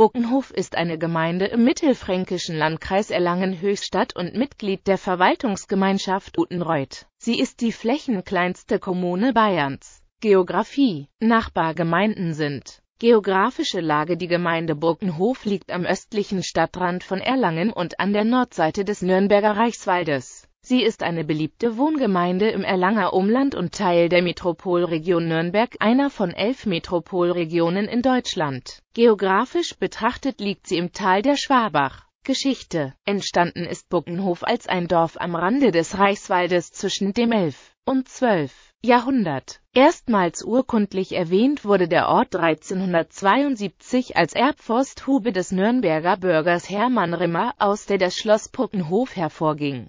Bockenhof ist eine Gemeinde im mittelfränkischen Landkreis Erlangen-Höchstadt und Mitglied der Verwaltungsgemeinschaft Utenreuth. Sie ist die flächenkleinste Kommune Bayerns. Geografie Nachbargemeinden sind Geografische Lage Die Gemeinde Burkenhof liegt am östlichen Stadtrand von Erlangen und an der Nordseite des Nürnberger Reichswaldes. Sie ist eine beliebte Wohngemeinde im Erlanger Umland und Teil der Metropolregion Nürnberg, einer von elf Metropolregionen in Deutschland. Geografisch betrachtet liegt sie im Tal der Schwabach. Geschichte Entstanden ist Buckenhof als ein Dorf am Rande des Reichswaldes zwischen dem 11. und 12. Jahrhundert. Erstmals urkundlich erwähnt wurde der Ort 1372 als Erbforsthube des Nürnberger Bürgers Hermann Rimmer, aus der das Schloss Puckenhof hervorging.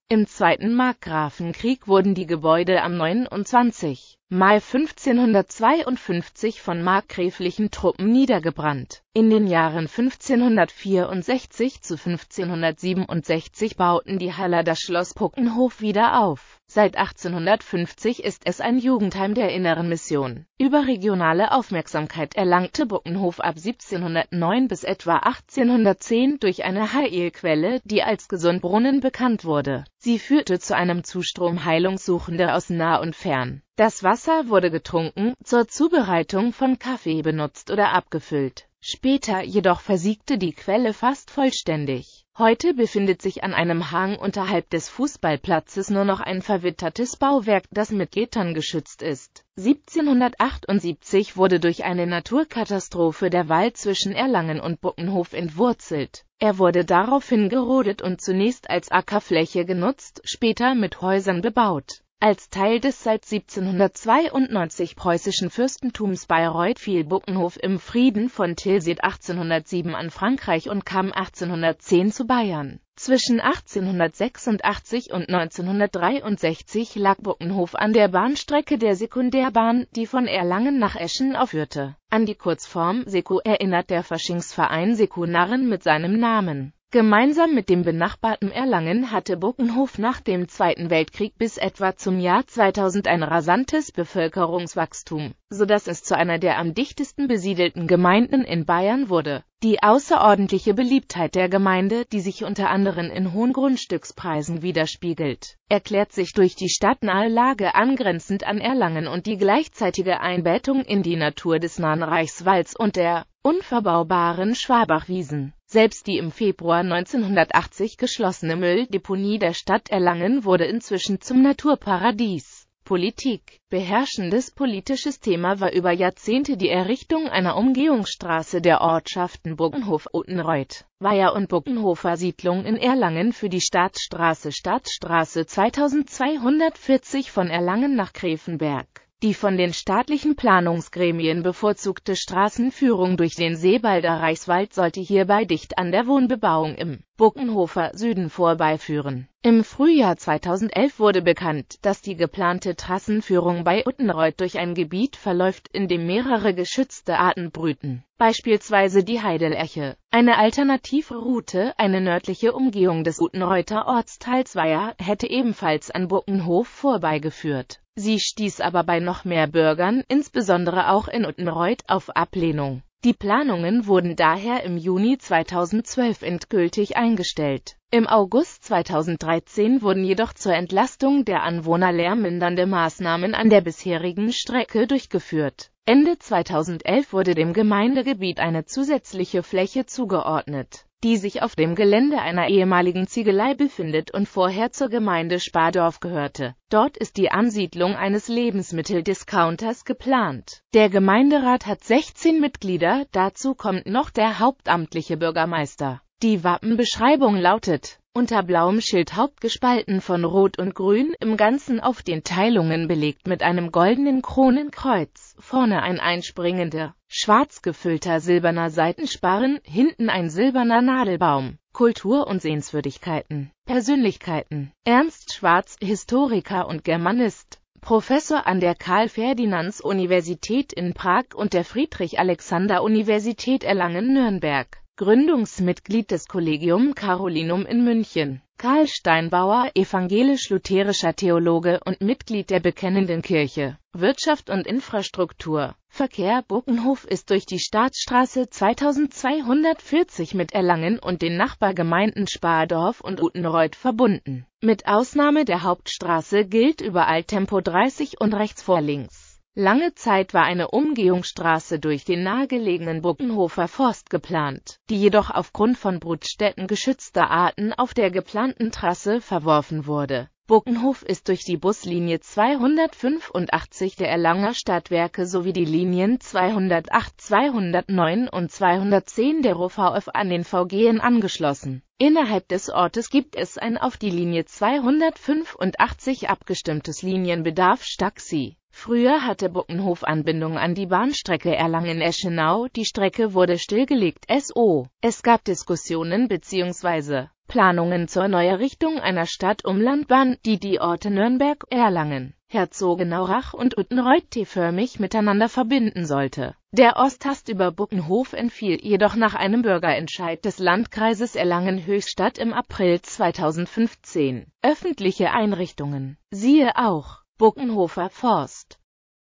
Im Zweiten Markgrafenkrieg wurden die Gebäude am 29. Mai 1552 von markgräflichen Truppen niedergebrannt. In den Jahren 1564 zu 1567 bauten die Haller das Schloss Puckenhof wieder auf. Seit 1850 ist es ein Jugendheim der Inneren Mission. Überregionale Aufmerksamkeit erlangte Buckenhof ab 1709 bis etwa 1810 durch eine Heilquelle, die als Gesundbrunnen bekannt wurde Sie führte zu einem Zustrom Heilungssuchender aus nah und fern. Das Wasser wurde getrunken, zur Zubereitung von Kaffee benutzt oder abgefüllt. Später jedoch versiegte die Quelle fast vollständig. Heute befindet sich an einem Hang unterhalb des Fußballplatzes nur noch ein verwittertes Bauwerk, das mit Gittern geschützt ist. 1778 wurde durch eine Naturkatastrophe der Wald zwischen Erlangen und Buckenhof entwurzelt. Er wurde daraufhin gerodet und zunächst als Ackerfläche genutzt, später mit Häusern bebaut. Als Teil des seit 1792 preußischen Fürstentums Bayreuth fiel Buckenhof im Frieden von Tilsit 1807 an Frankreich und kam 1810 zu Bayern. Zwischen 1886 und 1963 lag Buckenhof an der Bahnstrecke der Sekundärbahn, die von Erlangen nach Eschen aufführte. An die Kurzform Seku erinnert der Faschingsverein Sekunarren mit seinem Namen Gemeinsam mit dem benachbarten Erlangen hatte Buckenhof nach dem Zweiten Weltkrieg bis etwa zum Jahr 2000 ein rasantes Bevölkerungswachstum, so dass es zu einer der am dichtesten besiedelten Gemeinden in Bayern wurde. Die außerordentliche Beliebtheit der Gemeinde, die sich unter anderem in hohen Grundstückspreisen widerspiegelt, erklärt sich durch die stadtnahe Lage angrenzend an Erlangen und die gleichzeitige Einbettung in die Natur des nahen Reichswalds und der unverbaubaren Schwabachwiesen. Selbst die im Februar 1980 geschlossene Mülldeponie der Stadt Erlangen wurde inzwischen zum Naturparadies. Politik Beherrschendes politisches Thema war über Jahrzehnte die Errichtung einer Umgehungsstraße der Ortschaften Buggenhof-Utenreuth, Weiher und Buggenhofer Siedlung in Erlangen für die Staatsstraße Staatsstraße 2240 von Erlangen nach Grevenberg. Die von den staatlichen Planungsgremien bevorzugte Straßenführung durch den Seebalder Reichswald sollte hierbei dicht an der Wohnbebauung im Buckenhofer Süden vorbeiführen. Im Frühjahr 2011 wurde bekannt, dass die geplante Trassenführung bei Uttenreuth durch ein Gebiet verläuft, in dem mehrere geschützte Arten brüten, beispielsweise die Heidelerche. Eine alternative Route, eine nördliche Umgehung des Uttenreuther Ortsteils Weiher, hätte ebenfalls an Buckenhof vorbeigeführt. Sie stieß aber bei noch mehr Bürgern, insbesondere auch in Uttenreuth, auf Ablehnung. Die Planungen wurden daher im Juni 2012 endgültig eingestellt. Im August 2013 wurden jedoch zur Entlastung der Anwohner lärmmindernde Maßnahmen an der bisherigen Strecke durchgeführt. Ende 2011 wurde dem Gemeindegebiet eine zusätzliche Fläche zugeordnet die sich auf dem Gelände einer ehemaligen Ziegelei befindet und vorher zur Gemeinde Spardorf gehörte. Dort ist die Ansiedlung eines Lebensmitteldiscounters geplant. Der Gemeinderat hat 16 Mitglieder, dazu kommt noch der hauptamtliche Bürgermeister. Die Wappenbeschreibung lautet unter blauem Schild hauptgespalten von Rot und Grün, im Ganzen auf den Teilungen belegt mit einem goldenen Kronenkreuz, vorne ein einspringender, schwarz gefüllter silberner Seitensparren, hinten ein silberner Nadelbaum. Kultur und Sehenswürdigkeiten, Persönlichkeiten, Ernst Schwarz, Historiker und Germanist, Professor an der Karl-Ferdinands-Universität in Prag und der Friedrich-Alexander-Universität Erlangen-Nürnberg. Gründungsmitglied des Collegium Carolinum in München. Karl Steinbauer, evangelisch-lutherischer Theologe und Mitglied der Bekennenden Kirche. Wirtschaft und Infrastruktur. Verkehr Buckenhof ist durch die Staatsstraße 2240 mit Erlangen und den Nachbargemeinden Spardorf und Utenreuth verbunden. Mit Ausnahme der Hauptstraße gilt überall Tempo 30 und rechts vor links. Lange Zeit war eine Umgehungsstraße durch den nahegelegenen Buckenhofer Forst geplant, die jedoch aufgrund von Brutstätten geschützter Arten auf der geplanten Trasse verworfen wurde Buckenhof ist durch die Buslinie 285 der Erlanger Stadtwerke sowie die Linien 208, 209 und 210 der RUVF an den VGN angeschlossen. Innerhalb des Ortes gibt es ein auf die Linie 285 abgestimmtes linienbedarf Staxi. Früher hatte Buckenhof Anbindung an die Bahnstrecke Erlangen-Eschenau, die Strecke wurde stillgelegt SO. Es gab Diskussionen bzw. Planungen zur Neuerrichtung einer Stadt um Landbahn, die die Orte Nürnberg, Erlangen, Herzogenaurach und Uttenreuth T-förmig miteinander verbinden sollte. Der Osttast über Buckenhof entfiel jedoch nach einem Bürgerentscheid des Landkreises Erlangen-Höchstadt im April 2015. Öffentliche Einrichtungen. Siehe auch Buckenhofer Forst